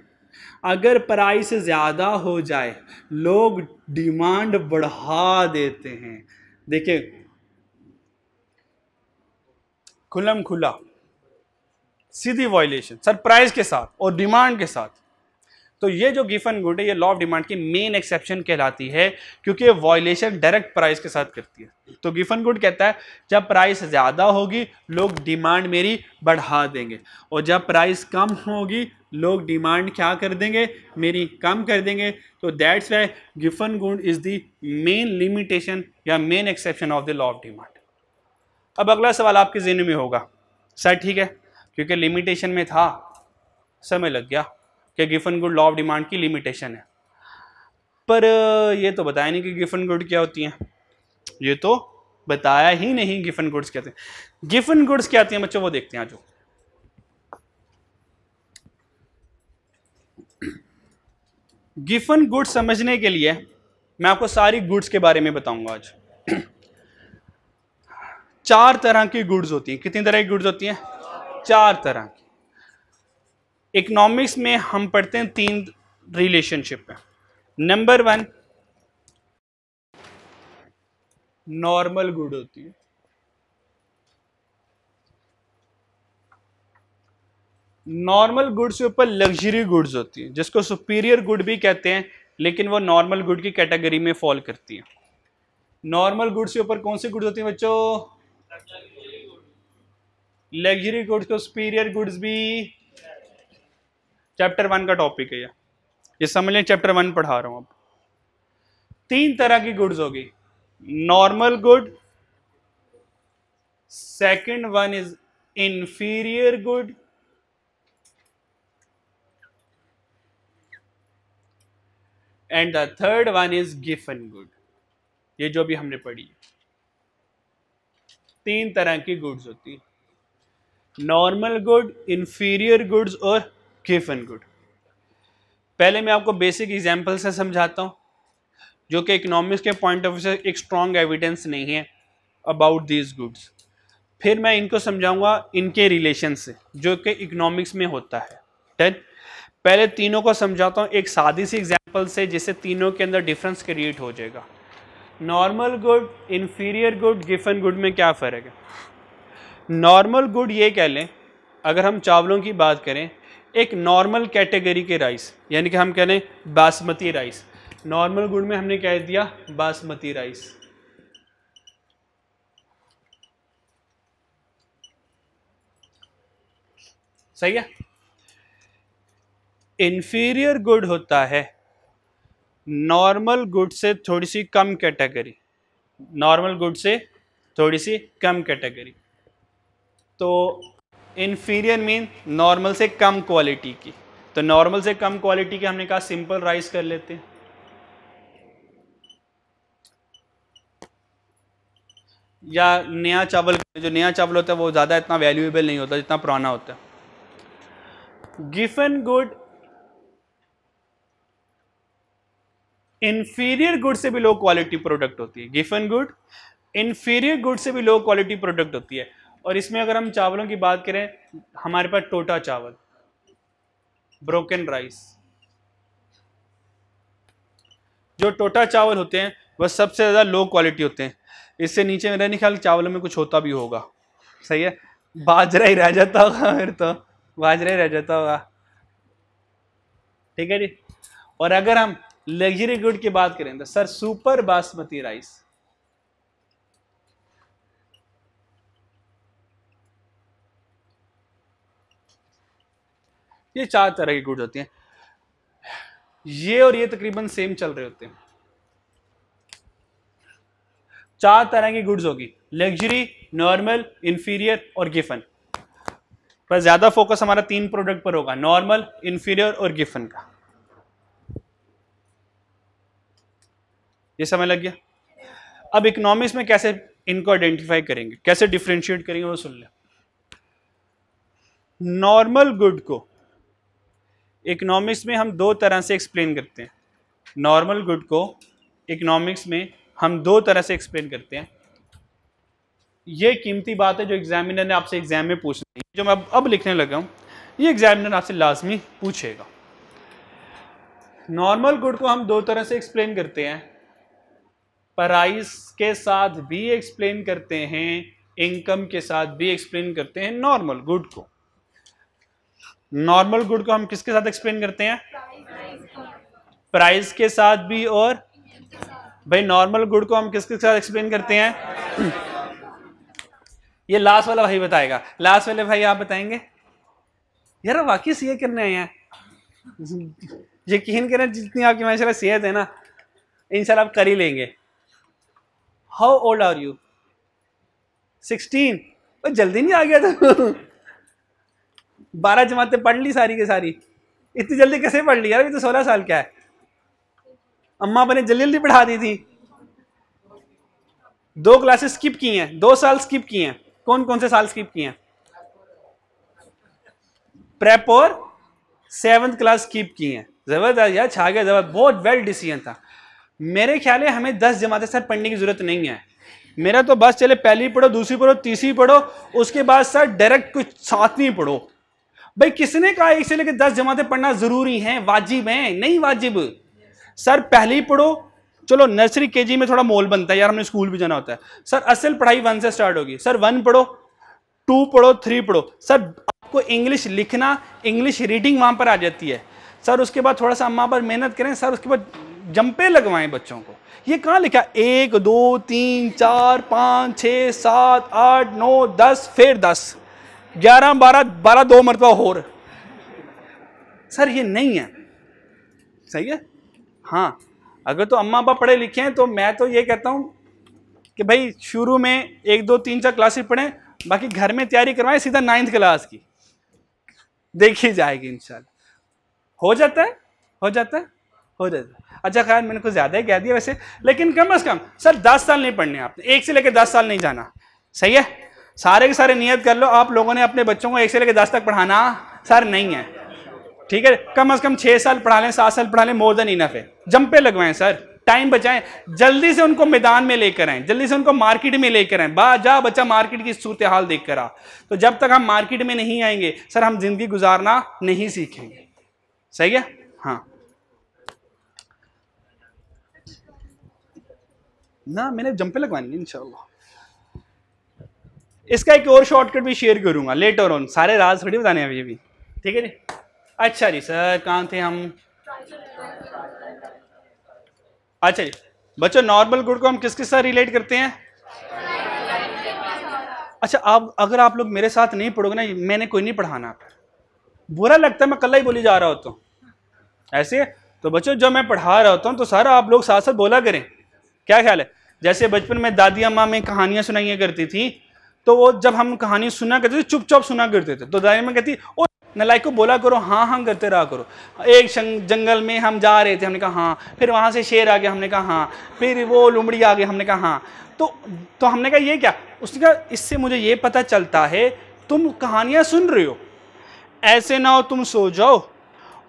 अगर प्राइस ज़्यादा हो जाए लोग डिमांड बढ़ा देते हैं देखिए खुलम खुला सीधी वॉयलेशन सर प्राइस के साथ और डिमांड के साथ तो ये जो गिफन गुड है ये लॉ ऑफ डिमांड की मेन एक्सेप्शन कहलाती है क्योंकि वॉयलेशन डायरेक्ट प्राइस के साथ करती है तो गिफन गुड कहता है जब प्राइस ज़्यादा होगी लोग डिमांड मेरी बढ़ा देंगे और जब प्राइस कम होगी लोग डिमांड क्या कर देंगे मेरी कम कर देंगे तो that's why Giffen good is the main limitation या main exception of the law of demand अब अगला सवाल आपके जिन में होगा सर ठीक है क्योंकि लिमिटेशन में था समय लग गया कि Giffen good law of demand की लिमिटेशन है पर ये तो बताया नहीं कि गिफन गुड क्या होती हैं ये तो बताया ही नहीं गिफन गुड्स क्या हैं गिफन गुड्स क्या आती हैं बच्चों वो देखते हैं आज गिफन गुड्स समझने के लिए मैं आपको सारी गुड्स के बारे में बताऊंगा आज चार तरह की गुड्स होती हैं कितनी तरह की गुड्स होती हैं चार तरह की इकोनॉमिक्स में हम पढ़ते हैं तीन रिलेशनशिप में नंबर वन नॉर्मल गुड होती है नॉर्मल गुड्स के ऊपर लग्जरी गुड्स होती है जिसको सुपीरियर गुड भी कहते हैं लेकिन वो नॉर्मल गुड की कैटेगरी में फॉल करती है नॉर्मल गुड्स के ऊपर कौन सी गुड्स होती हैं बच्चों लग्जरी गुड्स को सुपीरियर गुड्स भी चैप्टर वन का टॉपिक है ये समझ लें चैप्टर वन पढ़ा रहा हूं अब तीन तरह की गुड्स होगी normal good second one is inferior good and the third one is Giffen good ये जो भी हमने पढ़ी तीन तरह की गुड्स होती नॉर्मल गुड इंफीरियर गुड्स और कीप एंड गुड पहले मैं आपको बेसिक एग्जाम्पल से समझाता हूँ जो कि इकोनॉमिक्स के पॉइंट ऑफ व्यू से एक स्ट्रॉन्ग एविडेंस नहीं है अबाउट दीज गुड्स फिर मैं इनको समझाऊंगा इनके रिलेशन से जो कि इकोनॉमिक्स में होता है डन पहले तीनों को समझाता हूँ एक सादी सी एग्जाम्पल से जिससे तीनों के अंदर डिफरेंस क्रिएट हो जाएगा normal good inferior good Giffen good में क्या फ़र्क है नॉर्मल गुड ये कह लें अगर हम चावलों की बात करें एक नॉर्मल कैटेगरी के राइस यानी कि हम कह रहे बासमती राइस नॉर्मल गुड़ में हमने क्या दिया बासमती राइस सही है इंफीरियर गुड होता है नॉर्मल गुड से थोड़ी सी कम कैटेगरी नॉर्मल गुड से थोड़ी सी कम कैटेगरी तो इन्फीरियर मीन नॉर्मल से कम क्वालिटी की तो नॉर्मल से कम क्वालिटी के हमने कहा सिंपल राइस कर लेते हैं या नया चावल जो नया चावल होता है वो ज़्यादा इतना वैल्यूएबल नहीं होता जितना पुराना होता है गिफन गुड इन्फीरियर गुड से भी लो क्वालिटी प्रोडक्ट होती है गिफन गुड इन्फीरियर गुड से भी लो क्वालिटी प्रोडक्ट होती है और इसमें अगर हम चावलों की बात करें हमारे पास टोटा चावल ब्रोकन राइस जो टोटा चावल होते हैं वह सबसे ज़्यादा लो क्वालिटी होते हैं इससे नीचे मेरा नहीं ख्याल चावलों में कुछ होता भी होगा सही है बाजरा ही रह जाता होगा मेरे तो बाजरा ही रह जाता होगा ठीक है जी और अगर हम लग्जरी गुड की बात करें तो सर सुपर बासमती राइस ये चार तरह की गुड्स होती हैं ये और ये तकरीबन सेम चल रहे होते हैं चार तरह की गुड्स होगी लग्जरी नॉर्मल इंफीरियर और गिफन पर ज्यादा फोकस हमारा तीन प्रोडक्ट पर होगा नॉर्मल इंफीरियर और गिफन का ये समय लग गया अब इकोनॉमिक्स में कैसे इनको आइडेंटिफाई करेंगे कैसे डिफ्रेंशिएट करेंगे वो सुन लें नॉर्मल गुड को इकोनॉमिक्स में हम दो तरह से एक्सप्लेन करते हैं नॉर्मल गुड को इकोनॉमिक्स में हम दो तरह से एक्सप्लेन करते हैं ये कीमती बात है जो एग्जामिनर ने आपसे एग्जाम में पूछनी है जो मैं अब अब लिखने लगा हूँ ये एग्जामिनर आपसे लाजमी पूछेगा नॉर्मल गुड को हम दो तरह से एक्सप्लेन करते हैं प्राइस के साथ भी एक्सप्लेन करते हैं इनकम के साथ भी एक्सप्लेन करते हैं नॉर्मल गुड को नॉर्मल गुड को हम किसके साथ एक्सप्लेन करते हैं प्राइस के साथ भी और भाई नॉर्मल गुड को हम किसके साथ एक्सप्लेन करते हैं ये लास्ट वाला भाई बताएगा लास्ट वाले भाई आप बताएंगे यार वाकई सीए करने आए हैं यकीन करें जितनी आपकी माशा सेहत है ना इन आप कर ही लेंगे how old are you sixteen जल्दी नहीं आ गया था बारह जमातें पढ़ ली सारी के सारी इतनी जल्दी कैसे पढ़ ली यार अभी तो सोलह साल क्या है अम्मा ने जल्दी जल्दी पढ़ा दी थी दो क्लासेस स्किप की हैं दो साल स्किप किए हैं कौन कौन से साल स्किप किए हैं प्रेप और सेवंथ क्लास स्किप की हैं ज़बरदस्त यार छा गया ज़बरदस्त बहुत वेल डिसीजन था मेरे ख्याल है हमें दस जमातें सर पढ़ने की ज़रूरत नहीं है मेरा तो बस चले पहली पढ़ो दूसरी पढ़ो तीसरी पढ़ो उसके बाद सर डायरेक्ट कुछ सातवीं पढ़ो भाई किसने कहा एक से लेकर दस जमातें पढ़ना जरूरी हैं वाजिब हैं नहीं वाजिब सर पहली पढ़ो चलो नर्सरी के में थोड़ा मोल बनता है यार हमने स्कूल भी जाना होता है सर असल पढ़ाई वन से स्टार्ट होगी सर वन पढ़ो टू पढ़ो थ्री पढ़ो सर आपको इंग्लिश लिखना इंग्लिश रीडिंग वहाँ पर आ जाती है सर उसके बाद थोड़ा सा अम्मा पर मेहनत करें सर उसके बाद जंपे लगवाएं बच्चों को ये कहाँ लिखा एक दो तीन चार पाँच छः सात आठ नौ दस फिर दस ग्यारह बारह बारह दो मरतबा और सर ये नहीं है सही है हाँ अगर तो अम्मा अबा पढ़े लिखे हैं तो मैं तो ये कहता हूँ कि भाई शुरू में एक दो तीन चार क्लासेस पढ़ें बाकी घर में तैयारी करवाएं सीधा नाइन्थ क्लास की देखी जाएगी इंशाल्लाह हो जाता है हो जाता है हो जाता है अच्छा खैर मैंने कुछ ज़्यादा ही कह दिया वैसे लेकिन कम अज़ कम सर दस साल नहीं पढ़ने आपने एक से लेकर दस साल नहीं जाना सही है सारे के सारे नियत कर लो आप लोगों ने अपने बच्चों को एक से लेकर दस तक पढ़ाना सर नहीं है ठीक है कम अज कम छः साल पढ़ा लें सात साल पढ़ा लें मोर देन इनफ है जंपे लगवाएं सर टाइम बचाएं जल्दी से उनको मैदान में लेकर आए जल्दी से उनको मार्केट में लेकर आए बा जा बच्चा मार्केट की सूरत हाल देख कर आ तो जब तक हम मार्केट में नहीं आएंगे सर हम जिंदगी गुजारना नहीं सीखेंगे सही है हाँ ना मैंने जंपे लगवानी है इनशाला इसका एक और शॉर्टकट भी शेयर लेट लेटर ऑन सारे राज थोड़ी बताने अभी अभी ठीक है जी अच्छा जी सर कहाँ थे हम अच्छा जी बच्चों नॉर्मल गुड को हम किस किस साथ रिलेट करते हैं अच्छा आप अगर आप लोग मेरे साथ नहीं पढ़ोगे ना मैंने कोई नहीं पढ़ाना आप बुरा लगता है मैं कल ही बोली जा रहा होता हूँ ऐसे तो बच्चों जब मैं पढ़ा रहा होता हूँ तो सारा आप लोग साथ साथ बोला करें क्या ख्याल है जैसे बचपन में दादी अम्मा में कहानियाँ सुनाइया करती थी तो वो जब हम कहानी सुना करते थे चुपचाप सुना करते थे तो दादी में कहती ओ नलायक को बोला करो हाँ हाँ करते रहा करो एक जंगल में हम जा रहे थे हमने कहा हाँ फिर वहाँ से शेर आ गया हमने कहा हाँ फिर वो लुमड़ी आ गई हमने कहा हाँ तो तो हमने कहा ये क्या उसने कहा इससे मुझे ये पता चलता है तुम कहानियाँ सुन रहे हो ऐसे ना हो तुम सो जाओ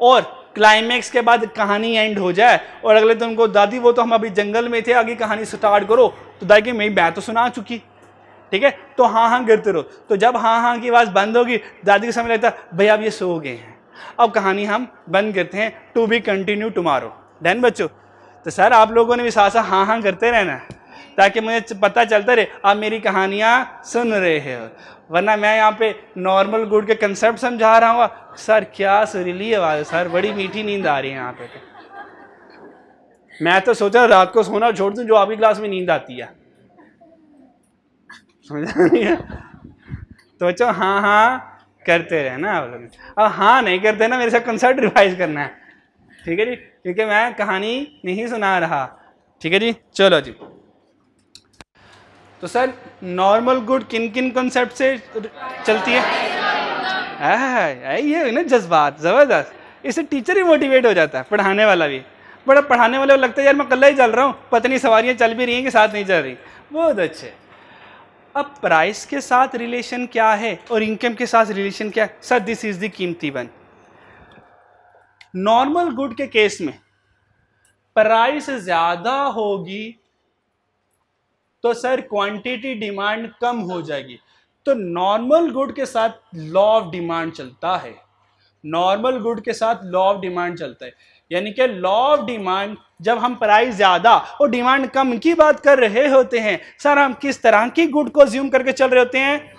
और क्लाइमैक्स के बाद कहानी एंड हो जाए और अगले तुमको दादी वो तो हम अभी जंगल में थे आगे कहानी स्टार्ट करो तो दादी मैं बैत तो सुना चुकी ठीक है तो हाँ हाँ गिरते रहो तो जब हाँ हाँ की आवाज़ बंद होगी दादी को समझ लगता भाई अब ये सो गए हैं अब कहानी हम बंद करते हैं to be continue tomorrow done बच्चों तो सर आप लोगों ने भी साथ साथ हाँ हाँ करते रहना ताकि मुझे पता चलता रहे आप मेरी कहानियाँ सुन रहे हो वरना मैं यहाँ पे नॉर्मल गुड के कंसेप्ट समझा रहा हूँ सर क्या सुरीली आवाज़ सर बड़ी मीठी नींद आ रही है यहाँ पे मैं तो सोचा रात को सोना छोड़ दूँ जो आपकी क्लास में नींद आती है समझ तो बच्चों हाँ हाँ करते रहे ना आप लोग अब हाँ नहीं करते ना मेरे साथ कंसर्ट रिवाइज करना है ठीक है जी क्योंकि मैं कहानी नहीं सुना रहा ठीक है जी चलो जी तो सर नॉर्मल गुड किन किन कॉन्सेप्ट से चलती है ये ना जज्बात ज़बरदस्त इससे टीचर ही मोटिवेट हो जाता है पढ़ाने वाला भी बड़ा पढ़ाने वाले को लगता है यार मैं कल ही चल रहा हूँ पत्नी सवारियाँ चल भी रही हैं कि साथ नहीं चल रही बहुत अच्छे अब प्राइस के साथ रिलेशन क्या है और इनकम के साथ रिलेशन क्या है सर दिस इज द कीमती वन नॉर्मल गुड के केस में प्राइस ज़्यादा होगी तो सर क्वांटिटी डिमांड कम हो जाएगी तो नॉर्मल गुड के साथ लॉ ऑफ डिमांड चलता है नॉर्मल गुड के साथ लॉ ऑफ डिमांड चलता है यानी कि लॉ ऑफ डिमांड जब हम प्राइस ज़्यादा और डिमांड कम की बात कर रहे होते हैं सर हम किस तरह की गुड को ज्यूम करके चल रहे होते हैं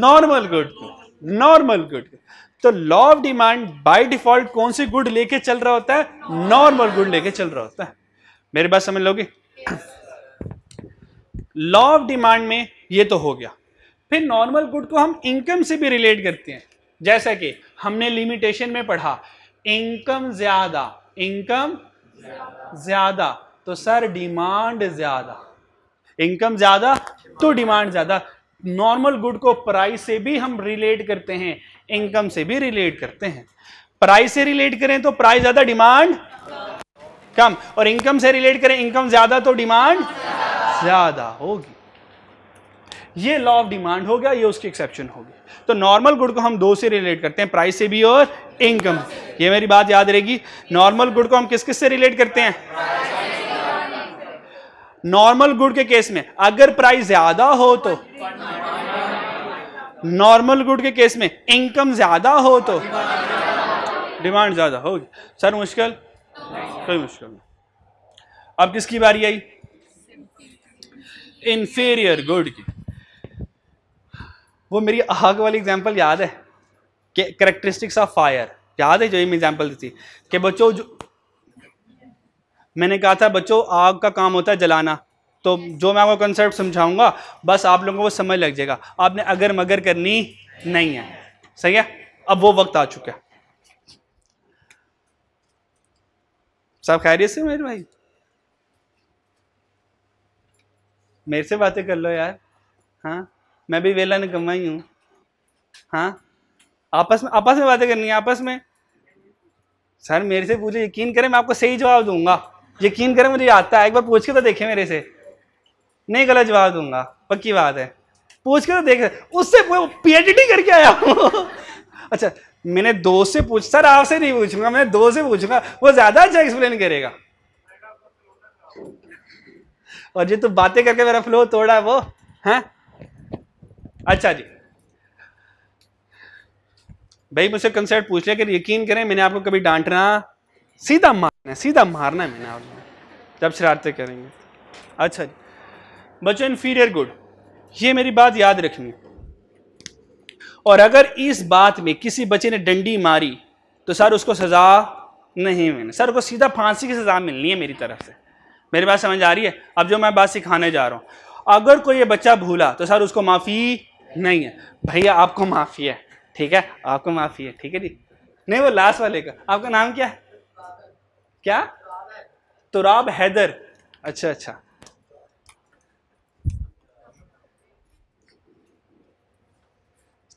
नॉर्मल गुड नॉर्मल गुड तो law of demand by default कौन सी गुड लेके चल रहा होता है नॉर्मल गुड लेके चल रहा होता है मेरी बात समझ लोगे लॉ ऑफ डिमांड में ये तो हो गया फिर नॉर्मल गुड को हम इनकम से भी रिलेट करते हैं जैसा कि हमने लिमिटेशन में पढ़ा इनकम ज्यादा इनकम ज्यादा तो सर डिमांड ज्यादा इनकम ज्यादा तो डिमांड ज्यादा नॉर्मल गुड को प्राइस से भी हम रिलेट करते हैं इनकम से भी रिलेट करते हैं प्राइस से रिलेट करें तो प्राइस ज्यादा डिमांड कम और इनकम से रिलेट करें इनकम ज्यादा तो डिमांड ज्यादा होगी ये लॉ ऑफ डिमांड हो गया ये उसकी एक्सेप्शन होगी तो नॉर्मल गुड को हम दो से रिलेट करते हैं प्राइस से भी और इनकम ये मेरी बात याद रहेगी नॉर्मल गुड को हम किस किस से रिलेट करते हैं नॉर्मल गुड के केस में अगर प्राइस ज्यादा हो तो नॉर्मल गुड के केस में इनकम ज्यादा हो तो डिमांड ज्यादा होगी सर मुश्किल कोई मुश्किल नहीं अब किसकी बारी आई इंफीरियर गुड की वो मेरी आग वाली एग्जाम्पल याद है कि करेक्टरिस्टिक्स ऑफ फायर याद है जो ये मैं एग्जाम्पल दी थी कि बच्चों जो मैंने कहा था बच्चों आग का काम होता है जलाना तो जो मैं आपको कंसेप्ट समझाऊंगा बस आप लोगों को वो समझ लग जाएगा आपने अगर मगर करनी नहीं है सही है अब वो वक्त आ चुका है सब खैरियत से मेरे भाई मेरे से बातें कर लो यार हाँ मैं भी वेला निकम्मा ही हूँ हाँ आपस में आपस में बातें करनी है आपस में सर मेरे से पूछे यकीन करें मैं आपको सही जवाब दूंगा यकीन करें मुझे तो आता है एक बार पूछ के तो देखे मेरे से नहीं गलत जवाब दूंगा पक्की बात है पूछ के तो देख उससे पीएचडी करके आया हूँ अच्छा मैंने दो से पूछ सर आपसे नहीं पूछूंगा मैं दो से पूछूंगा वो ज्यादा अच्छा एक्सप्लेन करेगा और जो तो बातें करके मेरा फ्लो तोड़ा वो है हाँ? अच्छा जी भाई मुझसे कंसेप्ट पूछ लिया कि यकीन करें मैंने आपको कभी डांटना सीधा मारना है सीधा मारना है मैंने आपको जब शरारतें करेंगे अच्छा जी बच्चों इन्फीरियर गुड ये मेरी बात याद रखनी है और अगर इस बात में किसी बच्चे ने डंडी मारी तो सर उसको सज़ा नहीं मिलनी सर को सीधा फांसी की सज़ा मिलनी है मेरी तरफ से मेरी बात समझ आ रही है अब जो मैं बात सिखाने जा रहा हूँ अगर कोई ये बच्चा भूला तो सर उसको माफ़ी नहीं है भैया आपको माफ़ी है ठीक है आपको माफ़ी है ठीक है जी नहीं वो लास्ट वाले का आपका नाम क्या है क्या तुराब हैदर अच्छा अच्छा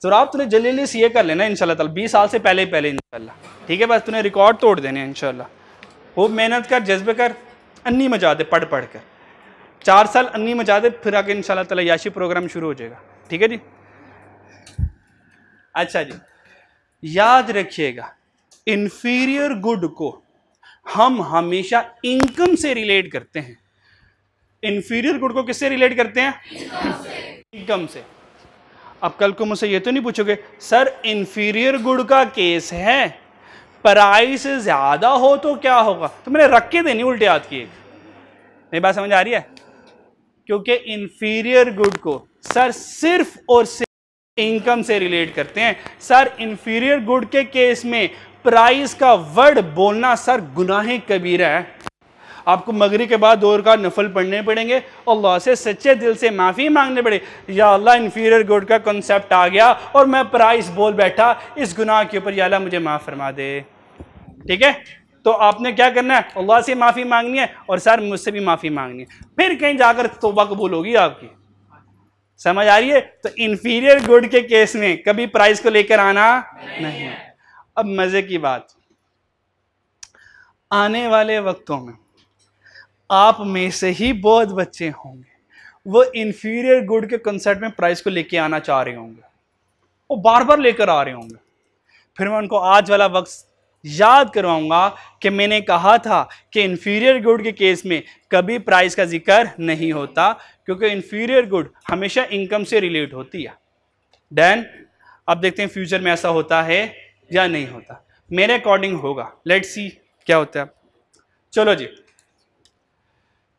तुराब तूने जल्दी सी ए कर लेना इनशाला तला बीस साल से पहले ही पहले इनशाला ठीक है बस तूने रिकॉर्ड तोड़ देने इनशाला खूब मेहनत कर जज्बे कर अन्नी मजा दे पढ़ पढ़ कर चार साल अन्नी मजा दे फिर आगे इनशाला तला याशी प्रोग्राम शुरू हो जाएगा ठीक है जी अच्छा जी याद रखिएगा इन्फीरियर गुड को हम हमेशा इनकम से रिलेट करते हैं इन्फीरियर गुड को किससे रिलेट करते हैं इनकम से अब कल को मुझसे ये तो नहीं पूछोगे सर इन्फीरियर गुड का केस है प्राइस ज़्यादा हो तो क्या होगा तो मैंने रख के देनी उल्टे हाथ की एक मेरी बात समझ आ रही है क्योंकि इन्फीरियर गुड को सर सिर्फ और सिर्फ इनकम से रिलेट करते हैं सर इंफीरियर गुड के केस में प्राइस का वर्ड बोलना सर गुनाह कबीर है आपको मगरी के बाद दो का नफल पढ़ने पड़ेंगे अल्लाह से सच्चे दिल से माफ़ी मांगने पड़े या अल्लाह इन्फीरियर गुड का कॉन्सेप्ट आ गया और मैं प्राइस बोल बैठा इस गुनाह के ऊपर या अल्लाह मुझे माफ़ फरमा दे ठीक है तो आपने क्या करना है अल्लाह से माफ़ी मांगनी है और सर मुझसे भी माफ़ी मांगनी है फिर कहीं जाकर तोबा कबूल होगी आपकी समझ आ रही है तो इंफीरियर गुड के केस में कभी प्राइस को लेकर आना नहीं, नहीं अब मजे की बात आने वाले वक्तों में आप में से ही बहुत बच्चे होंगे वो इंफीरियर गुड के कंसर्ट में प्राइस को लेकर आना चाह रहे होंगे वो बार बार लेकर आ रहे होंगे फिर मैं उनको आज वाला वक्त याद करवाऊंगा कि मैंने कहा था कि इन्फीरियर गुड के केस में कभी प्राइस का जिक्र नहीं होता क्योंकि इन्फीरियर गुड हमेशा इनकम से रिलेट होती है डैन अब देखते हैं फ्यूचर में ऐसा होता है या नहीं होता मेरे अकॉर्डिंग होगा लेट सी क्या होता है चलो जी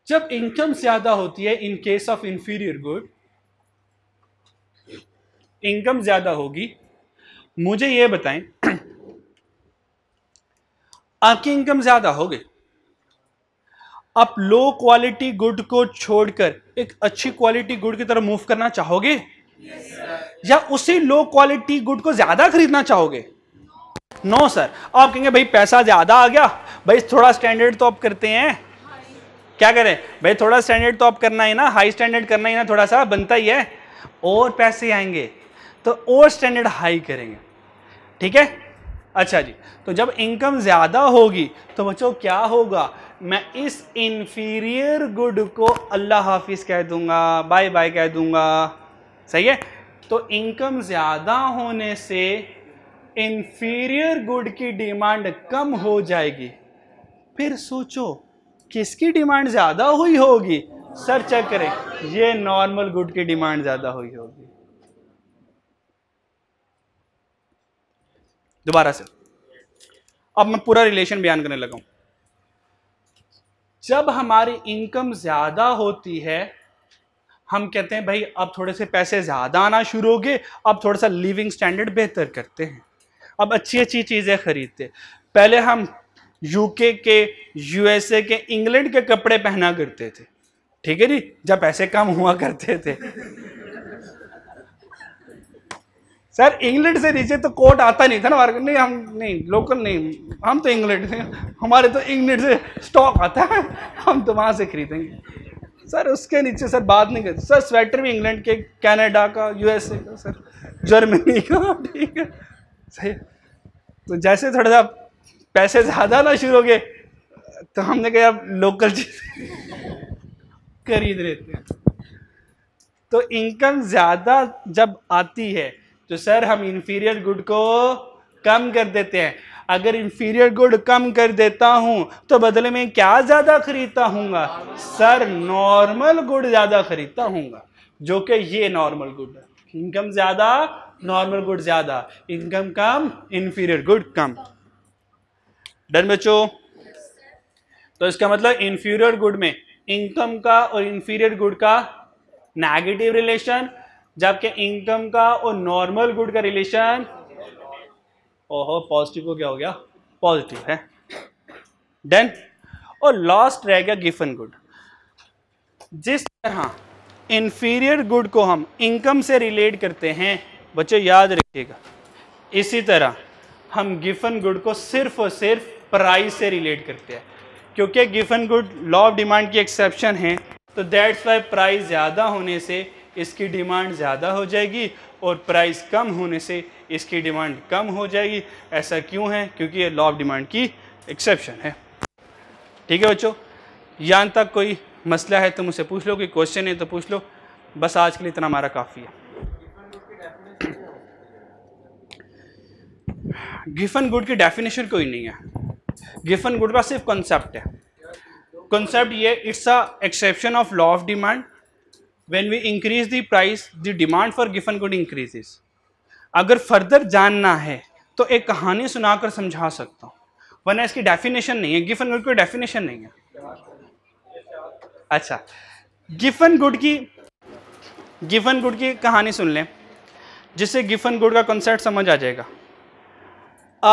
जब इनकम ज़्यादा होती है in case of inferior good income ज़्यादा होगी मुझे यह बताएं आपकी इनकम ज़्यादा हो गई आप लो क्वालिटी गुड को छोड़कर एक अच्छी क्वालिटी गुड की तरफ मूव करना चाहोगे या उसी लो क्वालिटी गुड को ज़्यादा खरीदना चाहोगे नो no, सर आप कहेंगे भाई पैसा ज़्यादा आ गया भाई थोड़ा स्टैंडर्ड तो आप करते हैं क्या करें भाई थोड़ा स्टैंडर्ड तो आप करना ही ना हाई स्टैंडर्ड करना ही ना थोड़ा सा बनता ही है और पैसे आएंगे तो और स्टैंडर्ड हाई करेंगे ठीक है अच्छा जी तो जब इनकम ज़्यादा होगी तो बच्चों क्या होगा मैं इस इन्फीरियर गुड को अल्लाह हाफिज़ कह दूंगा बाय बाय कह दूंगा सही है तो इनकम ज़्यादा होने से इन्फीरियर गुड की डिमांड कम हो जाएगी फिर सोचो किसकी डिमांड ज़्यादा हुई होगी सर चेक करें ये नॉर्मल गुड की डिमांड ज़्यादा हुई होगी दोबारा से अब मैं पूरा रिलेशन बयान करने लगा हूं जब हमारी इनकम ज्यादा होती है हम कहते हैं भाई अब थोड़े से पैसे ज़्यादा आना शुरू हो गए अब थोड़ा सा लिविंग स्टैंडर्ड बेहतर करते हैं अब अच्छी अच्छी चीज़ें खरीदते पहले हम यूके के यूएसए के इंग्लैंड के कपड़े पहना करते थे ठीक है जी जब पैसे कम हुआ करते थे सर इंग्लैंड से नीचे तो कोर्ट आता नहीं था ना हमारे नहीं हम नहीं लोकल नहीं हम तो इंग्लैंड से हमारे तो इंग्लैंड से स्टॉक आता है हम तो वहाँ से खरीदेंगे सर उसके नीचे सर बात नहीं करते सर स्वेटर भी इंग्लैंड के कनाडा का यूएसए का सर जर्मनी का ठीक है सही तो जैसे थोड़ा सा पैसे ज़्यादा ना शुरू हो गए तो हमने कहा अब लोकल चीज़ खरीद लेते हैं तो इनकम ज़्यादा जब आती है तो सर हम इंफीरियर गुड को कम कर देते हैं अगर इंफीरियर गुड कम कर देता हूं तो बदले में क्या ज़्यादा खरीदता हूँगा सर नॉर्मल गुड ज़्यादा खरीदता हूँगा जो कि ये नॉर्मल गुड है इनकम ज़्यादा नॉर्मल गुड ज़्यादा इनकम कम इंफीरियर गुड कम डन बचो तो इसका मतलब इंफीरियर गुड में इनकम का और इंफीरियर गुड का नेगेटिव रिलेशन जबकि इनकम का और नॉर्मल गुड का रिलेशन ओहो पॉजिटिव को क्या हो गया पॉजिटिव है देन और लास्ट रह गया गिफन गुड जिस तरह इंफीरियर गुड को हम इनकम से रिलेट करते हैं बच्चों याद रखिएगा इसी तरह हम गिफन गुड को सिर्फ और सिर्फ प्राइस से रिलेट करते हैं क्योंकि Giffen good law of demand की एक्सेप्शन है तो दैट्स वाई प्राइस ज़्यादा होने से इसकी डिमांड ज़्यादा हो जाएगी और प्राइस कम होने से इसकी डिमांड कम हो जाएगी ऐसा क्यों है क्योंकि ये लॉ ऑफ डिमांड की एक्सेप्शन है ठीक है बच्चों यहाँ तक कोई मसला है तो मुझसे पूछ लो कोई क्वेश्चन है तो पूछ लो बस आज के लिए इतना हमारा काफ़ी है गिफन गुड की डेफिनेशन कोई नहीं है गिफन गुड का सिर्फ कॉन्सेप्ट है कॉन्सेप्ट ये it's a exception of law of demand when we increase the price the demand for given good increases अगर फर्दर जानना है तो एक कहानी सुना कर समझा सकता हूँ वरना इसकी डेफिनेशन नहीं है गिफन गुड की डेफिनेशन नहीं है अच्छा गिफन गुड की गिफन गुड की कहानी सुन लें जिससे गिफन गुड का कंसेप्ट समझ आ जाएगा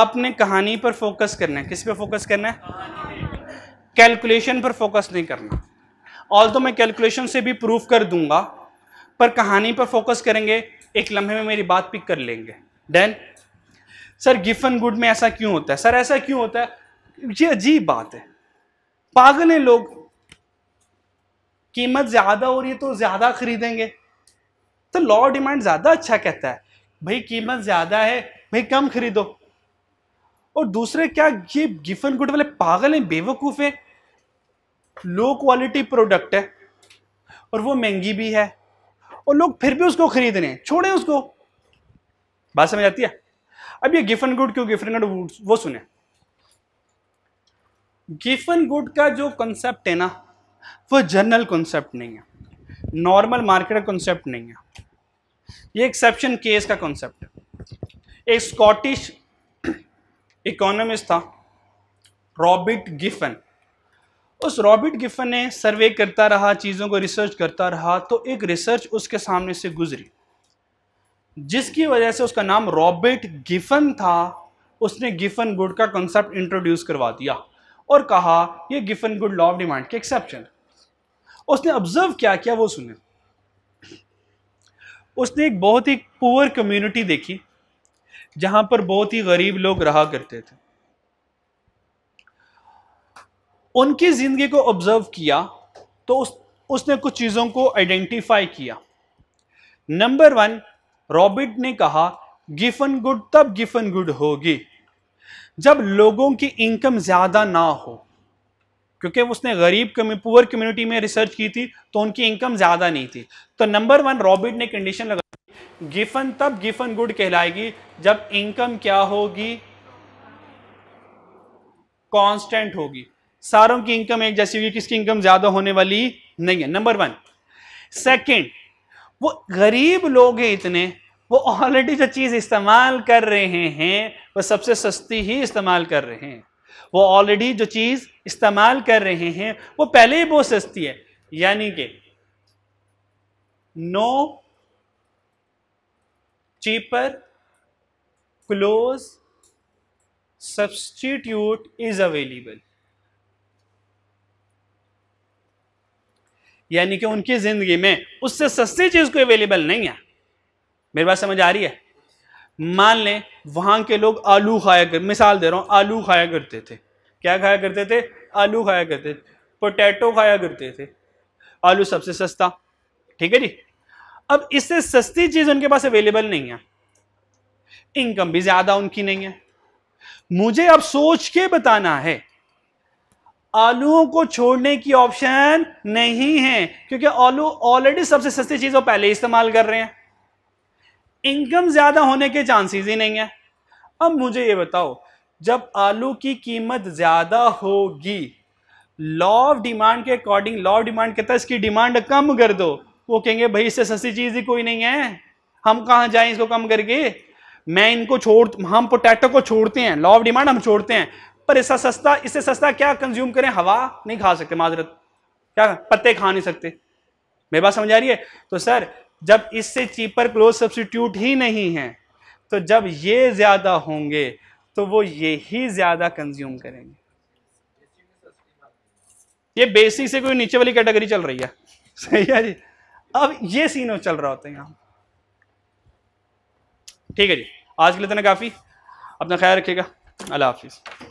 आपने कहानी पर फोकस करना है किस पर फोकस करना है कैलकुलेशन पर फोकस नहीं करना ऑल तो मैं कैलकुलेशन से भी प्रूफ कर दूंगा पर कहानी पर फोकस करेंगे एक लम्हे में मेरी बात पिक कर लेंगे देन सर गिफन गुड में ऐसा क्यों होता है सर ऐसा क्यों होता है ये अजीब बात है पागल हैं लोग कीमत ज़्यादा हो रही है तो ज़्यादा खरीदेंगे तो लॉ डिमांड ज़्यादा अच्छा कहता है भाई कीमत ज़्यादा है भाई कम खरीदो और दूसरे क्या ये गिफन गुड वाले पागल हैं बेवकूफ़ है लो क्वालिटी प्रोडक्ट है और वो महंगी भी है और लोग फिर भी उसको खरीद रहे हैं छोड़ें उसको बात समझ आती है अब ये गिफन गुड क्यों गिफन गुड वो सुने गिफन गुड का जो कॉन्सेप्ट है ना वो जनरल कॉन्सेप्ट नहीं है नॉर्मल मार्केट का कॉन्सेप्ट नहीं है ये एक्सेप्शन केस का कॉन्सेप्ट है एक स्कॉटिश इकोनॉमिस्ट था रॉबर्ट गिफन उस रॉबर्ट गिफन ने सर्वे करता रहा चीज़ों को रिसर्च करता रहा तो एक रिसर्च उसके सामने से गुजरी जिसकी वजह से उसका नाम रॉबर्ट गिफन था उसने गिफन गुड का कॉन्सेप्ट इंट्रोड्यूस करवा दिया और कहा यह Giffen good law of demand के एक्सेप्शन उसने ऑब्जर्व क्या किया वो सुने उसने एक बहुत ही पुअर कम्युनिटी देखी जहाँ पर बहुत ही गरीब लोग रहा करते थे उनकी ज़िंदगी को ऑब्ज़र्व किया तो उस उसने कुछ चीज़ों को आइडेंटिफाई किया नंबर वन रॉबिट ने कहा गिफन गुड तब गिफन गुड होगी जब लोगों की इनकम ज़्यादा ना हो क्योंकि उसने गरीब कम्यू पुअर कम्युनिटी में रिसर्च की थी तो उनकी इनकम ज़्यादा नहीं थी तो नंबर वन रॉबिट ने कंडीशन लगा गिफन तब गिफन गुड कहलाएगी जब इनकम क्या होगी कांस्टेंट होगी सारों की इनकम एक जैसी होगी किसकी इनकम ज्यादा होने वाली नहीं है नंबर वन सेकेंड वो गरीब लोग हैं इतने वो ऑलरेडी जो चीज़ इस्तेमाल कर रहे हैं वो सबसे सस्ती ही इस्तेमाल कर रहे हैं वो ऑलरेडी जो चीज़ इस्तेमाल कर रहे हैं वो पहले ही बहुत सस्ती है यानी कि no cheaper close substitute is available यानी कि उनकी ज़िंदगी में उससे सस्ती चीज़ कोई अवेलेबल नहीं है मेरी बात समझ आ रही है मान लें वहाँ के लोग आलू खाया कर मिसाल दे रहा हूँ आलू खाया करते थे क्या खाया करते थे आलू खाया करते थे पोटैटो खाया करते थे आलू सबसे सस्ता ठीक है जी अब इससे सस्ती चीज़ उनके पास अवेलेबल नहीं है इनकम भी ज़्यादा उनकी नहीं है मुझे अब सोच के बताना है आलूओं को छोड़ने की ऑप्शन नहीं है क्योंकि आलू ऑलरेडी सबसे सस्ती चीज़ वो पहले इस्तेमाल कर रहे हैं इनकम ज़्यादा होने के चांसेस ही नहीं है अब मुझे ये बताओ जब आलू की कीमत ज़्यादा होगी लॉ ऑफ डिमांड के अकॉर्डिंग लॉ ऑफ डिमांड कहता है इसकी डिमांड कम कर दो वो कहेंगे भाई इससे सस्ती चीज़ ही कोई नहीं है हम कहां जाए इसको कम करके मैं इनको छोड़ हम पोटैटो को छोड़ते हैं लॉ ऑफ डिमांड हम छोड़ते हैं पर इसका सस्ता इससे सस्ता क्या कंज्यूम करें हवा नहीं खा सकते माजरत क्या पत्ते खा नहीं सकते मेरी बात समझ आ रही है तो सर जब इससे चीपर क्लोज सब्सटीट्यूट ही नहीं है तो जब ये ज़्यादा होंगे तो वो ये ही ज़्यादा कंज्यूम करेंगे ये बेसिक से कोई नीचे वाली कैटेगरी चल रही है सही है जी अब ये सीन चल रहा होता है यहाँ ठीक है जी आज के लिए इतना काफ़ी अपना ख्याल रखिएगा अल्लाह हाफिज़